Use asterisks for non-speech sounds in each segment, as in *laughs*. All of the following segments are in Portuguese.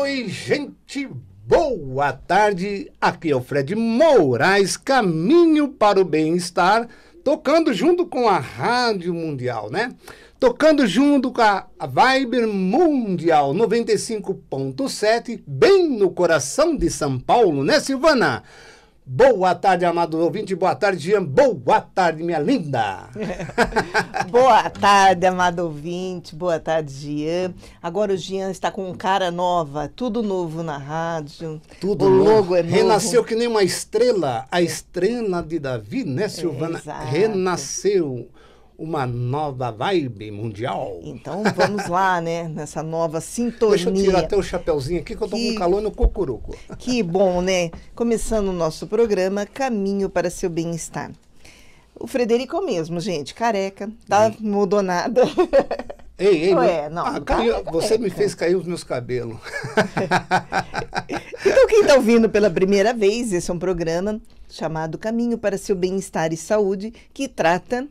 Oi, gente boa tarde. Aqui é o Fred Moraes, Caminho para o Bem-Estar, tocando junto com a Rádio Mundial, né? Tocando junto com a Viber Mundial 95.7, bem no coração de São Paulo, né, Silvana? Boa tarde, amado ouvinte. Boa tarde, Jean. Boa tarde, minha linda. *laughs* Boa tarde, amado ouvinte. Boa tarde, Jean. Agora o Jean está com cara nova, tudo novo na rádio. Tudo o novo. logo é novo. Renasceu que nem uma estrela, a estrela de Davi, né, Silvana? É, Renasceu uma nova vibe mundial. Então vamos lá, *laughs* né? Nessa nova sintonia. Deixa eu tirar até o chapéuzinho aqui que eu tô que... com calor no cocuruco. Que bom, né? Começando o nosso programa Caminho para seu bem-estar. O Frederico é mesmo, gente, careca, tá hum. mudou nada. *laughs* Ei, ei, Ué, não. Ah, tá caiu, você me fez cair os meus cabelos. então, quem está *laughs* ouvindo pela primeira vez, esse é um programa chamado Caminho para seu Bem-Estar e Saúde, que trata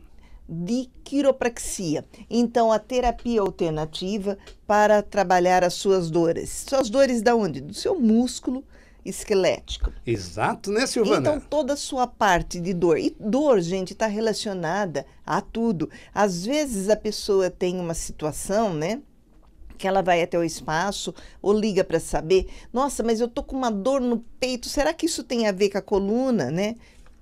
de quiropraxia. Então, a terapia alternativa para trabalhar as suas dores. Suas dores da onde? Do seu músculo esquelético. Exato, né, Silvana? Então, toda a sua parte de dor. E dor, gente, está relacionada a tudo. Às vezes, a pessoa tem uma situação, né? que ela vai até o espaço ou liga para saber, nossa, mas eu tô com uma dor no peito, será que isso tem a ver com a coluna, né?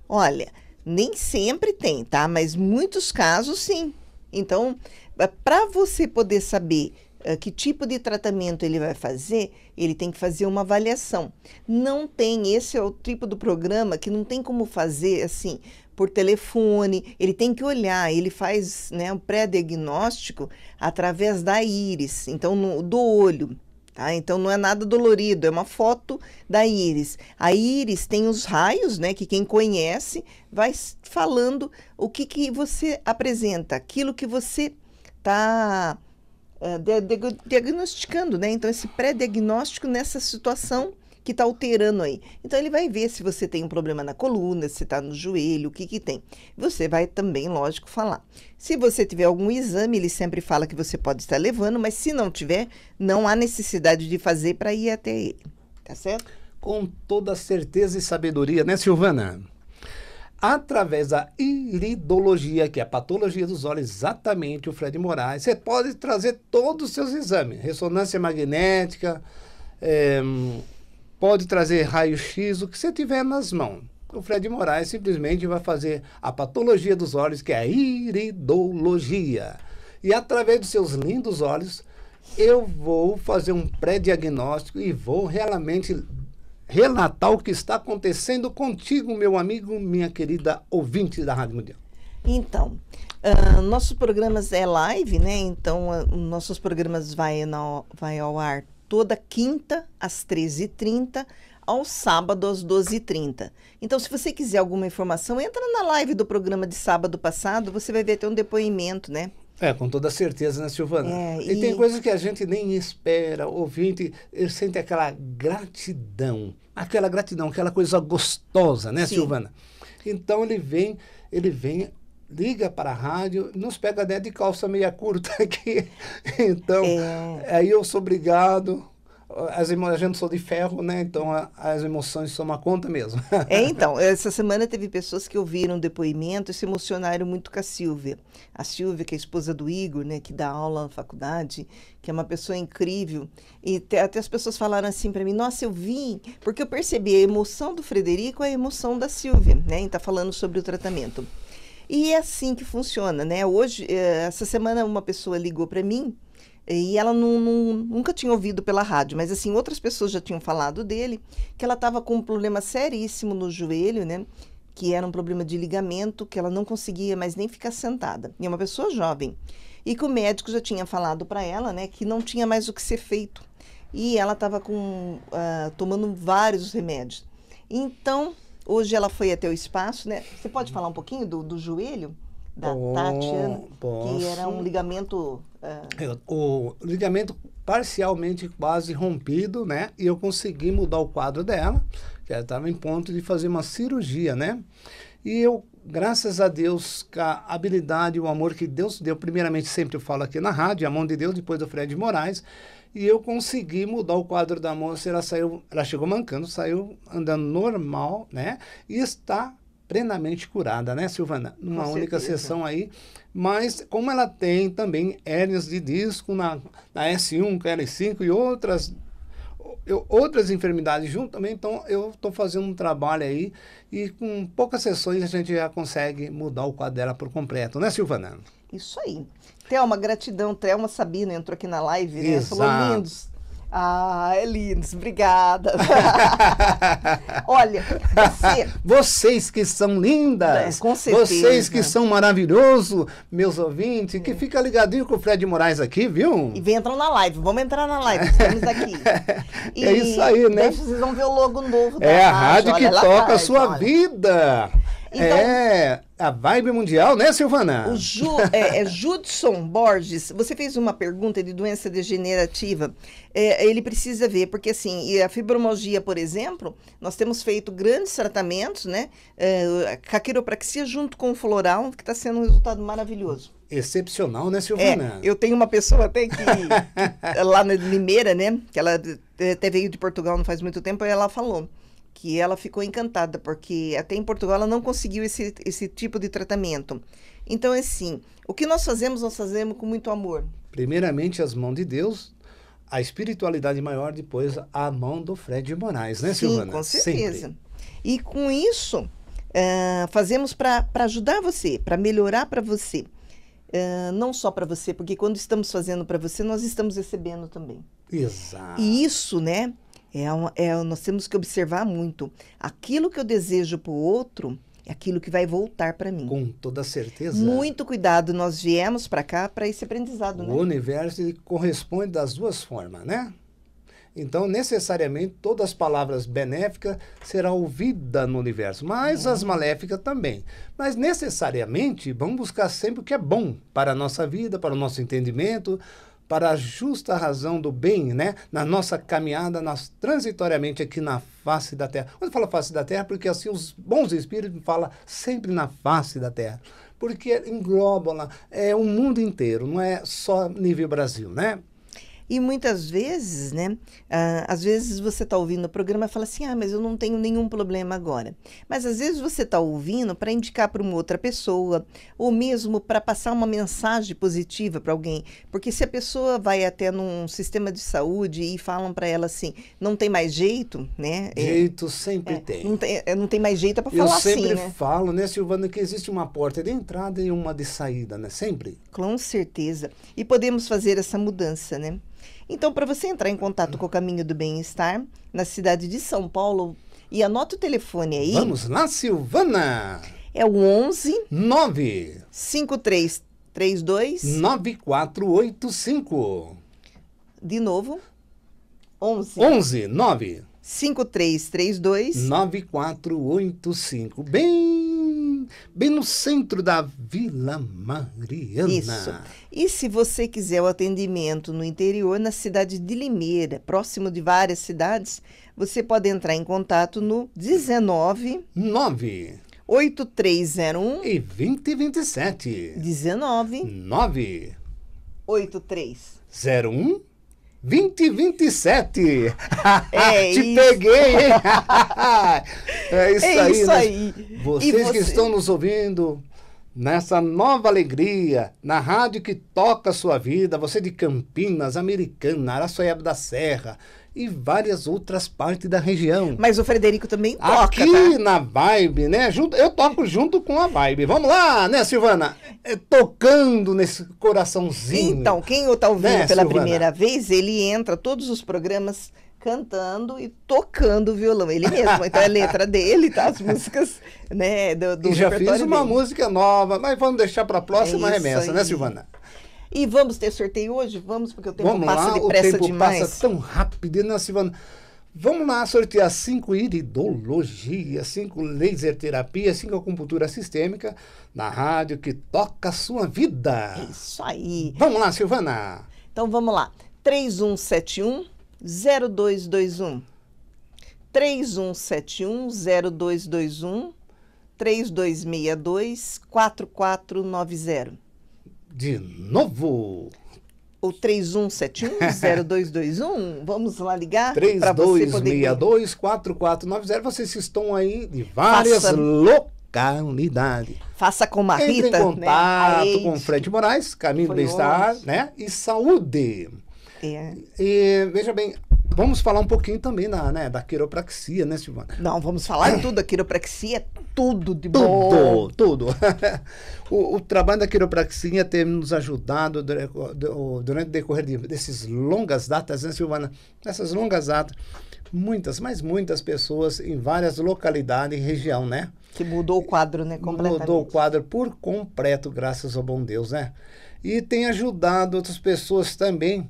Olha, nem sempre tem, tá? Mas muitos casos sim. Então, eh, para você poder saber uh, que tipo de tratamento ele vai fazer, ele tem que fazer uma avaliação. Não tem, esse é o tipo do programa que não tem como fazer assim por telefone, ele tem que olhar, ele faz né, um pré-diagnóstico através da íris, então no, do olho. Tá? Então não é nada dolorido, é uma foto da íris. A íris tem os raios, né, que quem conhece vai falando o que, que você apresenta, aquilo que você está é, eh, diagnosticando, né? Então esse pré-diagnóstico nessa situação que está alterando aí. Então ele vai ver se você tem um problema na coluna, se está no joelho, o que que tem. Você vai também, lógico, falar. Se você tiver algum exame, ele sempre fala que você pode estar levando, mas se não tiver, não há necessidade de fazer para ir até ele. Tá certo? Com toda certeza e sabedoria, né, Silvana? através da iridologia, que é a patologia dos olhos, exatamente o Fred Moraes, você pode trazer todos os seus exames, ressonância magnética, é, pode trazer raio-x, o que você tiver nas mãos. O Fred Moraes simplesmente vai fazer a patologia dos olhos, que é a iridologia. E através dos seus lindos olhos, eu vou fazer um pré-diagnóstico e vou realmente relatar o que está acontecendo contigo, meu amigo, minha querida ouvinte da Rádio Mundial. Então, uh, nossos programas é live, né? Então, uh, nossos programas vai, no, vai ao ar toda quinta às 13h30, ao sábado às 12h30. Então, se você quiser alguma informação, entra na live do programa de sábado passado, você vai ver até um depoimento, né? É, com toda certeza, né, Silvana? É, e... e... tem coisas que a gente nem espera, ouvinte, sente aquela gratidão, aquela gratidão, aquela coisa gostosa, né, Sim. Silvana? Então ele vem, ele vem liga para a rádio, nos pega dentro de calça meia curta *laughs* aqui. Então, é. aí eu sou obrigado. As emo... A gente sou de ferro, né? Então a, as emoções uma conta mesmo. *laughs* É, então, essa semana teve pessoas que ouviram o depoimento e se emocionaram muito com a Silvia. A Silvia, que é a esposa do Igor, né? Que dá aula na faculdade, que é uma pessoa incrível. E te, até as pessoas falaram assim para mim: Nossa, eu vim, porque eu percebi a emoção do Frederico e é a emoção da Silvia, né? E tá falando sobre o tratamento. E é assim que funciona, né? Hoje, eh, essa semana, uma pessoa ligou para mim eh, e ela não, não, nunca tinha ouvido pela rádio, mas assim, outras pessoas já tinham falado dele, que ela estava com um problema seríssimo no joelho, né? Que era um problema de ligamento, que ela não conseguia mais nem ficar sentada. E é uma pessoa jovem. E que o médico já tinha falado para ela, né, que não tinha mais o que ser feito. E ela estava com uh, tomando vários remédios. Então, Hoje ela foi até o espaço, né? Você pode falar um pouquinho do, do joelho? Da Tatiana, posso. que era um ligamento. Uh... O ligamento parcialmente quase rompido, né? E eu consegui mudar o quadro dela, que ela estava em ponto de fazer uma cirurgia, né? E eu, graças a Deus, com a habilidade e o amor que Deus deu, primeiramente sempre eu falo aqui na rádio, a mão de Deus, depois do Fred Moraes, e eu consegui mudar o quadro da moça, ela saiu, ela chegou mancando, saiu andando normal, né? E está plenamente curada, né, Silvana? Numa Com única certeza. sessão aí. Mas como ela tem também hérnias de disco na, na S1, L5 e outras eu, outras enfermidades junto também, então eu estou fazendo um trabalho aí e com poucas sessões a gente já consegue mudar o quadro dela por completo, né, Silvana? Isso aí. Thelma, gratidão. Thelma Sabino entrou aqui na live, né? Exato. Falou lindos. Ah, é lindos, obrigada. *laughs* Olha, você... vocês que são lindas, é, com certeza. vocês que são maravilhosos, meus ouvintes, é. que fica ligadinho com o Fred Moraes aqui, viu? E vem entrar na live, vamos entrar na live, estamos aqui. E *laughs* é isso aí, né? Vocês vão ver o logo novo da É a rádio, que toca a sua olha. vida. Então, é, a vibe mundial, né, Silvana? O Ju, é, é, Judson Borges, você fez uma pergunta de doença degenerativa. É, ele precisa ver, porque assim, a fibromialgia, por exemplo, nós temos feito grandes tratamentos, né? É, a quiropraxia junto com o floral, que está sendo um resultado maravilhoso. Excepcional, né, Silvana? É, eu tenho uma pessoa até que, *laughs* lá na Limeira, né? Que ela eh, até veio de Portugal não faz muito tempo, e ela falou que ela ficou encantada, porque até em Portugal ela não conseguiu esse, esse tipo de tratamento. Então, é assim, o que nós fazemos, nós fazemos com muito amor. Primeiramente, as mãos de Deus, a espiritualidade maior, depois a mão do Fred Moraes, né, Sim, Silvana? com certeza. Sempre. E com isso, uh, fazemos para ajudar você, para melhorar para você. Uh, não só para você, porque quando estamos fazendo para você, nós estamos recebendo também. Exato. E isso, né? É, é nós temos que observar muito. Aquilo que eu desejo para o outro é aquilo que vai voltar para mim. Com toda certeza. Muito cuidado, nós viemos para cá para esse aprendizado. Né? O né? universo corresponde das duas formas, né? Então, necessariamente, todas as palavras benéficas serão ouvidas no universo, mas é. as maléficas também. Mas, necessariamente, vamos buscar sempre o que é bom para a nossa vida, para o nosso entendimento, para a justa razão do bem, né? Na nossa caminhada, nós transitoriamente aqui na face da terra. Quando fala face da terra, é porque assim os bons espíritos falam sempre na face da terra. Porque engloba lá, é o mundo inteiro, não é só nível Brasil, né? E muitas vezes, né? Ah, às vezes você está ouvindo o programa e fala assim: ah, mas eu não tenho nenhum problema agora. Mas às vezes você está ouvindo para indicar para uma outra pessoa, ou mesmo para passar uma mensagem positiva para alguém. Porque se a pessoa vai até num sistema de saúde e falam para ela assim: não tem mais jeito, né? É, jeito é, sempre é, tem. Não, tem. É, não tem mais jeito para falar assim. Eu sempre assim, né? falo, né, Silvana, que existe uma porta de entrada e uma de saída, né? Sempre. Com certeza. E podemos fazer essa mudança, né? Então, para você entrar em contato com o Caminho do Bem-Estar, na cidade de São Paulo, e anota o telefone aí. Vamos lá, Silvana! É o 11 9 5332 9485. De novo. 11 11 9 5332 9485. Bem bem no centro da Vila Mariana. Isso. E se você quiser o atendimento no interior, na cidade de Limeira, próximo de várias cidades, você pode entrar em contato no 19 9 8301 e 2027 19 9 8301 2027. É *laughs* Te isso. peguei, hein? *laughs* é isso é aí. Isso né? aí. Vocês você... que estão nos ouvindo, nessa nova alegria, na rádio que toca a sua vida, você de Campinas, Americana, Araçoiaba da Serra e várias outras partes da região. Mas o Frederico também toca, Aqui tá? na Vibe, né? eu toco junto com a Vibe. Vamos lá, né, Silvana? É, tocando nesse coraçãozinho. Então, quem ou tá ouvindo né, pela Silvana? primeira vez, ele entra todos os programas cantando e tocando violão. Ele mesmo, então é a letra dele, tá? As *laughs* músicas, né? Do, do e já fiz uma dele. música nova, mas vamos deixar para a próxima é remessa, né, aí. né, Silvana? E vamos ter sorteio hoje? Vamos, porque o tempo vamos passa lá, depressa o tempo demais. passa tão rápido, né, Silvana? Vamos lá sortear cinco iridologias, cinco laser terapia, cinco acupuntura sistêmica na rádio que toca a sua vida. É isso aí. Vamos lá, Silvana. Então vamos lá. 3171 0221 3171 0221 3262 4490. De novo! O 3171-0221, vamos lá ligar? 3262-4490, vocês estão aí de várias Faça... localidades. Faça com uma Entre em né? contato né? com Frente Moraes, Caminho do Bem-Estar, né? E saúde! É. E veja bem, vamos falar um pouquinho também na, né, da quiropraxia, né, Silvana? Não, vamos falar tudo. A quiropraxia é tudo de tudo, bom. Tudo, tudo. *laughs* o, trabalho da quiropraxia tem nos ajudado durante o decorrer de, longas datas, né, Silvana? nessas longas datas, muitas, mas muitas pessoas em várias localidades e região, né? Que mudou o quadro, né, completamente. Mudou o quadro por completo, graças ao bom Deus, né? E tem ajudado outras pessoas também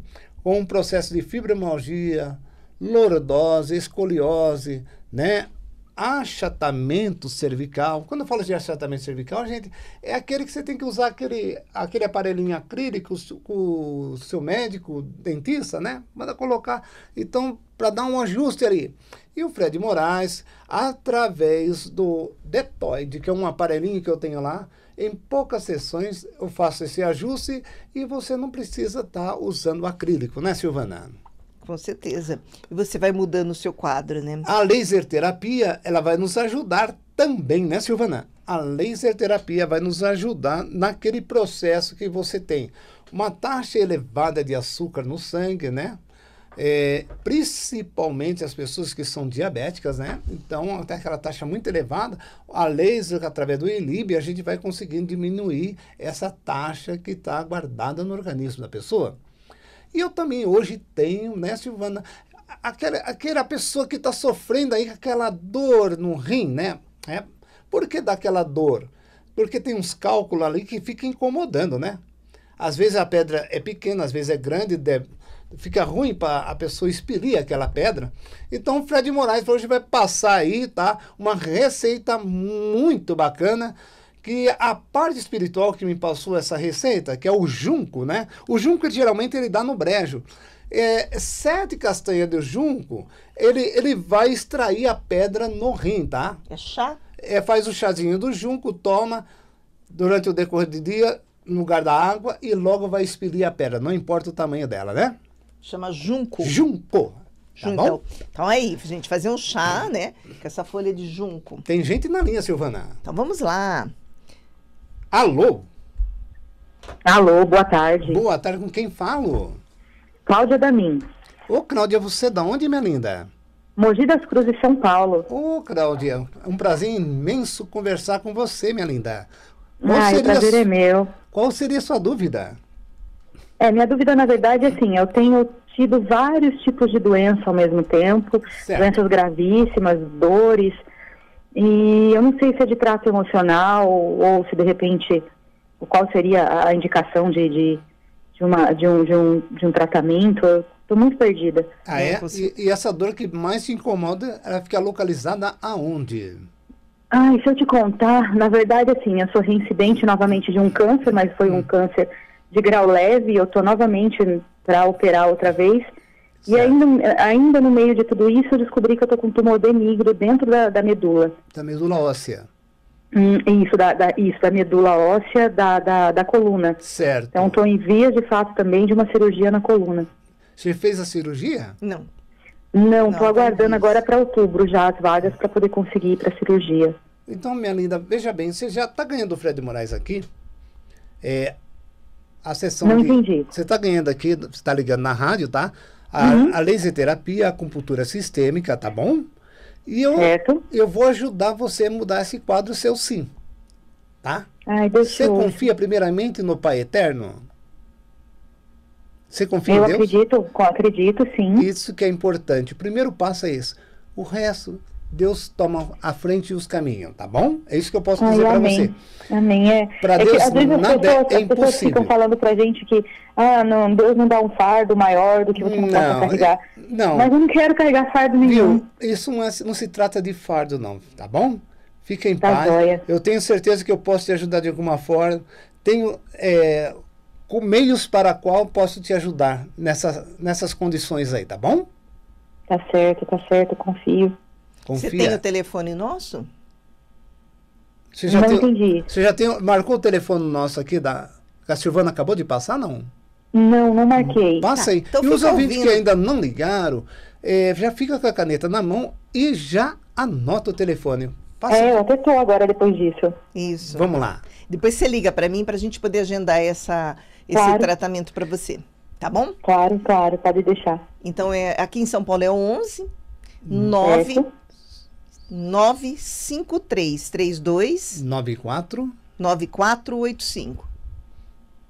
com um processo de fibromialgia, lordose, escoliose, né? achatamento cervical. Quando eu falo de achatamento cervical, gente, é aquele que você tem que usar aquele, aquele aparelhinho acrílico, o, o seu médico, dentista, né? Manda colocar, então, para dar um ajuste ali. E o Fred Moraes, através do Detoid, que é um aparelhinho que eu tenho lá, em poucas sessões eu faço esse ajuste e você não precisa estar tá usando acrílico, né, Silvana? Com certeza. E você vai mudando o seu quadro, né? A laser terapia, ela vai nos ajudar também, né, Silvana? A laser terapia vai nos ajudar naquele processo que você tem. Uma taxa elevada de açúcar no sangue, né? É, principalmente as pessoas que são diabéticas, né? Então, até aquela taxa muito elevada, a laser, através do ILIB, a gente vai conseguindo diminuir essa taxa que está guardada no organismo da pessoa. E eu também hoje tenho, né, Silvana, aquela, aquela pessoa que está sofrendo aí aquela dor no rim, né? É, por que dá aquela dor? Porque tem uns cálculos ali que ficam incomodando, né? Às vezes a pedra é pequena, às vezes é grande, deve fica ruim para a pessoa expelir aquela pedra. Então, o Fred Moraes hoje vai passar aí, tá? Uma receita muito bacana que a parte espiritual que me passou essa receita, que é o junco, né? O junco geralmente ele dá no brejo. É, sete castanhas de junco, ele, ele vai extrair a pedra no rim, tá? É chá? É, faz o chazinho do junco, toma durante o decorrer do dia no lugar da água e logo vai expelir a pedra, não importa o tamanho dela, né? Chama junco. Junco. Tá então, então aí, gente, fazer um chá, né? Com essa folha de junco. Tem gente na linha, Silvana. Então vamos lá. Alô? Alô, boa tarde. Boa tarde, com quem falo? Cláudia Damin. Ô, Cláudia, você é da onde, minha linda? Mogi das Cruzes, São Paulo. Ô, Cláudia, um prazer imenso conversar com você, minha linda. Qual ah, seria... prazer é meu. Qual seria a sua dúvida? É, minha dúvida, na verdade, é assim, eu tenho tido vários tipos de doença ao mesmo tempo, certo. doenças gravíssimas, dores, e eu não sei se é de trato emocional ou se de repente qual seria a indicação de, de, de, uma, de, um, de, um, de um tratamento. Eu estou muito perdida. Ah, é? E, e, essa dor que mais te incomoda, ela fica localizada aonde? Ah, se eu te contar, na verdade, assim, eu sou reincidente novamente de um câncer, mas foi um hum. câncer de grau leve, eu estou novamente para operar outra vez. Certo. E ainda, ainda no meio de tudo isso, eu descobri que eu estou com um tumor benigno dentro da, da medula. Da medula óssea. Hum, isso, da, da, isso, da medula óssea da, da, da coluna. Certo. Então, estou em vias, de fato, também de uma cirurgia na coluna. Você fez a cirurgia? Não. Não, estou tá aguardando agora para outubro já as vagas para poder conseguir ir para a cirurgia. Então, minha linda, veja bem, você já está ganhando o Fred Moraes aqui. É, a sessão. Não de, entendi. Você está ganhando aqui, você está ligando na rádio, tá? A, uhum. a laser terapia, a acupuntura sistêmica, tá bom? E eu, certo. eu vou ajudar você a mudar esse quadro seu sim. Tá? Ai, você confia primeiramente no Pai Eterno? Você confia eu em Deus? Eu acredito, acredito sim. Isso que é importante. O primeiro passo é isso. O resto Deus toma a frente e os caminhos, tá bom? É isso que eu posso dizer para você. Amém. É, para Deus é que, às vezes nada pessoas, é as impossível. pessoas ficam falando para gente que ah, não, Deus não dá um fardo maior do que você não, não carregar. É, não. Mas eu não quero carregar fardo nenhum. Viu? Isso não, é, não se trata de fardo, não, tá bom? Fica em tá paz. Joia. Eu tenho certeza que eu posso te ajudar de alguma forma. Tenho é, meios para qual posso te ajudar nessa, nessas condições aí, tá bom? Tá certo, tá certo, confio. Confia. Você tem o telefone nosso? Você já não tem, entendi. Você já tem, marcou o telefone nosso aqui da. A Silvana acabou de passar, não? Não, não marquei. Passa aí. Tá, então e os ouvintes ouvindo. que ainda não ligaram, é, já fica com a caneta na mão e já anota o telefone. Passa é, eu até estou agora depois disso. Isso. Vamos lá. Depois você liga para mim para a gente poder agendar essa, esse tratamento para você. Tá bom? Claro, claro, pode deixar. Então, é, aqui em São Paulo é 11 9 9 95332 94 9485.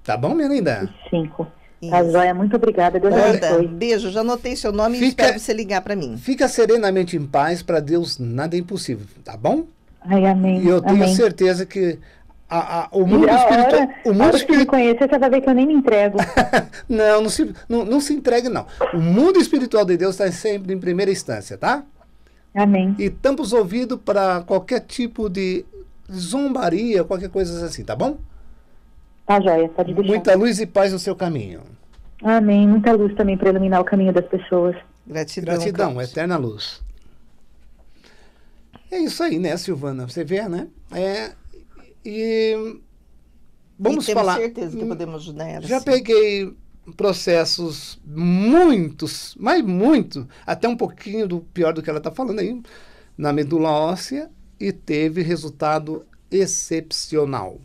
Tá bom, minha linda? 5. Tá joia, muito obrigada. Deus abençoe. Beijo, já anotei seu nome fica, e espero você ligar para mim. Fica serenamente em paz, para Deus nada é impossível, tá bom? Ai, amém. E eu amém. tenho certeza que a, a, o mundo espiritual. O mundo espiritual. conhecer, você vai ver que eu nem me entrego. *laughs* não, não se, não, não se entregue, não. O mundo espiritual de Deus está sempre em primeira instância, tá? Amém. E tampa os ouvidos para qualquer tipo de zombaria, qualquer coisa assim, tá bom? Tá joia, pode tá deixar. Muita luz e paz no seu caminho. Amém. Muita luz também para iluminar o caminho das pessoas. Gratidão. Gratidão, eterna luz. É isso aí, né, Silvana? Você vê, né? É, e vamos e temos falar. certeza que hum, podemos ajudar. Né, Já assim. peguei processos muitos, mas muito, até um pouquinho do pior do que ela está falando aí, na medula óssea e teve resultado excepcional.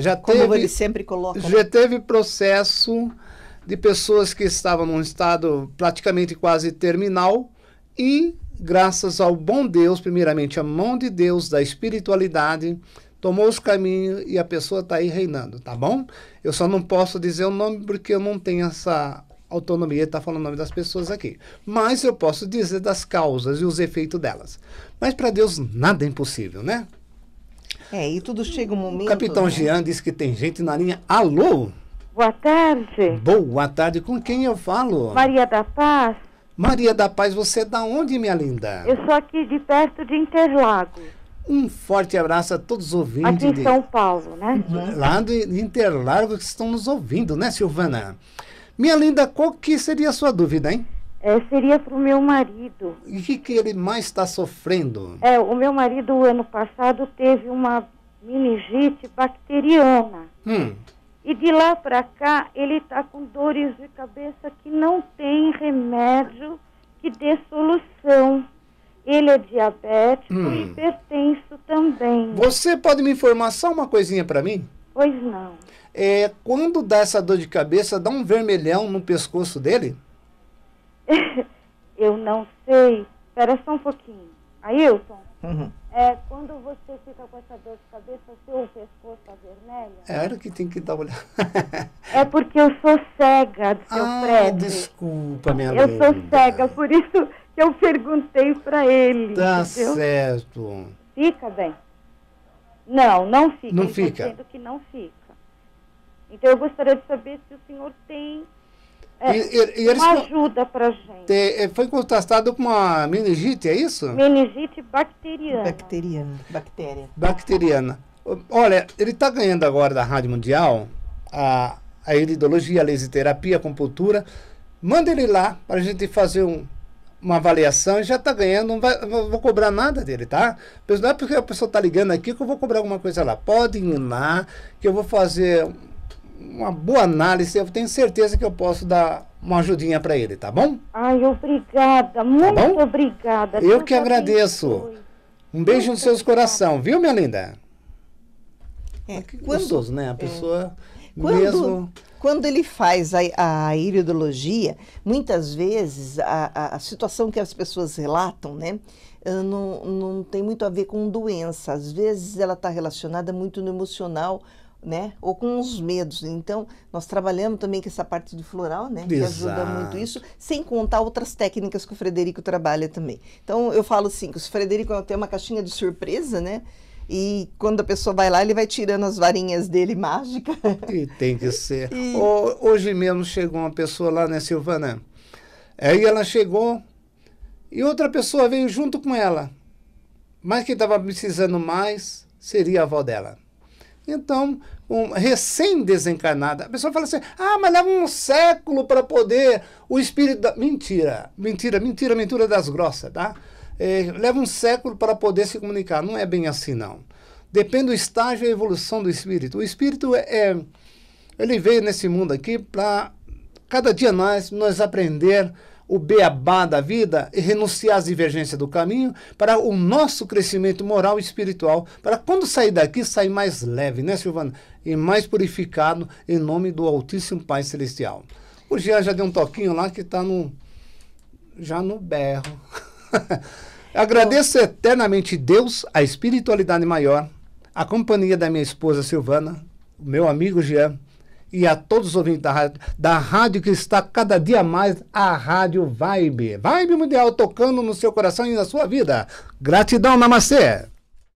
Já, Como teve, ele sempre coloca. Né? Já teve processo de pessoas que estavam num estado praticamente quase terminal e graças ao bom Deus, primeiramente a mão de Deus da espiritualidade, tomou os caminhos e a pessoa está aí reinando, tá bom? Eu só não posso dizer o nome porque eu não tenho essa autonomia de estar tá falando o nome das pessoas aqui. Mas eu posso dizer das causas e os efeitos delas. Mas para Deus nada é impossível, né? É, e tudo chega um momento. O capitão né? Jean disse que tem gente na linha. Alô? Boa tarde. Boa tarde. Com quem eu falo? Maria da Paz. Maria da Paz, você é da onde, minha linda? Eu sou aqui de perto de Interlagos. Um forte abraço a todos os ouvintes. Aqui em São Paulo, né? Uhum. Lá de, interlargo que estão nos ouvindo, né, Silvana? Minha linda, qual que seria a sua dúvida, hein? É, seria para o meu marido. E o que, que ele mais está sofrendo? É, o meu marido, ano passado, teve uma meningite bacteriana. Hum. E de lá para cá, ele está com dores de cabeça que não tem remédio que dê solução. Ele é diabético hum. e hipertenso também. Você pode me informar só uma coisinha para mim? Pois não. É, quando dá essa dor de cabeça, dá um vermelhão no pescoço dele? *laughs* Eu não sei. Espera só um pouquinho. Ailton, uhum. é, quando você fica com essa dor de cabeça, seu pescoço está vermelho? Era é, que tem que dar uma olhada. *laughs* é porque eu sou cega do seu ah, prédio. Desculpa, minha Eu sou cega, por isso eu perguntei para ele. Tá entendeu? certo. Fica bem. Não, não fica. Não tá fica. dizendo que não fica. Então eu gostaria de saber se o senhor tem é, e, e, uma ajuda para gente. Te, eh, foi contrastado com uma meningite, é isso? Meningite bacteriana. Bacteriana. Bactéria. Bacteriana. Olha, ele está ganhando agora da Rádio Mundial a, a iridologia, a laserterapia, a compultura. Manda ele lá para a gente fazer um, uma avaliação e já está ganhando, não, vai, não, vou cobrar nada dele, tá? Não é porque a pessoa está ligando aqui que eu vou cobrar alguma coisa lá. Podem ir lá, que eu vou fazer uma boa análise, eu tenho certeza que eu posso dar uma ajudinha para ele, tá bom? Ai, obrigada, tá muito tá obrigada. Eu que agradeço. Um beijo muito nos seus obrigada. coração, viu, minha linda? É, que gostoso, né? A é. pessoa... É quando, Mesmo... quando ele faz a, a iridologia, muitas vezes a, a, situação que as pessoas relatam, né? Eh, não, não tem muito a ver com doença. Às vezes ela está relacionada muito no emocional né? Ou com os medos. Então, nós trabalhamos também com essa parte do floral, né? Exato. Que ajuda muito isso, sem contar outras técnicas que o Frederico trabalha também. Então, eu falo assim, que o Frederico é tem uma caixinha de surpresa, né? E quando a pessoa vai lá, ele vai tirando as varinhas dele *laughs* mágica. E tem que ser. E... hoje mesmo chegou uma pessoa lá, né, Silvana? Aí ela chegou e outra pessoa veio junto com ela. Mas quem estava precisando mais seria a avó dela. Então, um recém-desencarnada. A pessoa fala assim: ah, mas leva um século para poder o espírito. Da... Mentira, mentira, mentira, mentira das grossas, tá? É, leva um século para poder se comunicar. Não é bem assim, não. Depende do estágio e evolução do espírito. O espírito é, é ele veio nesse mundo aqui para cada dia nós, nós aprender o beabá da vida e renunciar às divergências do caminho para o nosso crescimento moral e espiritual, para quando sair daqui, sair mais leve, né, Silvana? E mais purificado em nome do Altíssimo Pai Celestial. O Jean já deu um toquinho lá que está no, já no berro. *laughs* *laughs* Agradeço eternamente Deus, a espiritualidade maior, a companhia da minha esposa Silvana, meu amigo Jean e a todos os ouvintes da rádio, da rádio que está cada dia mais a Rádio Vibe. Vibe Mundial tocando no seu coração e na sua vida. Gratidão, Namastê!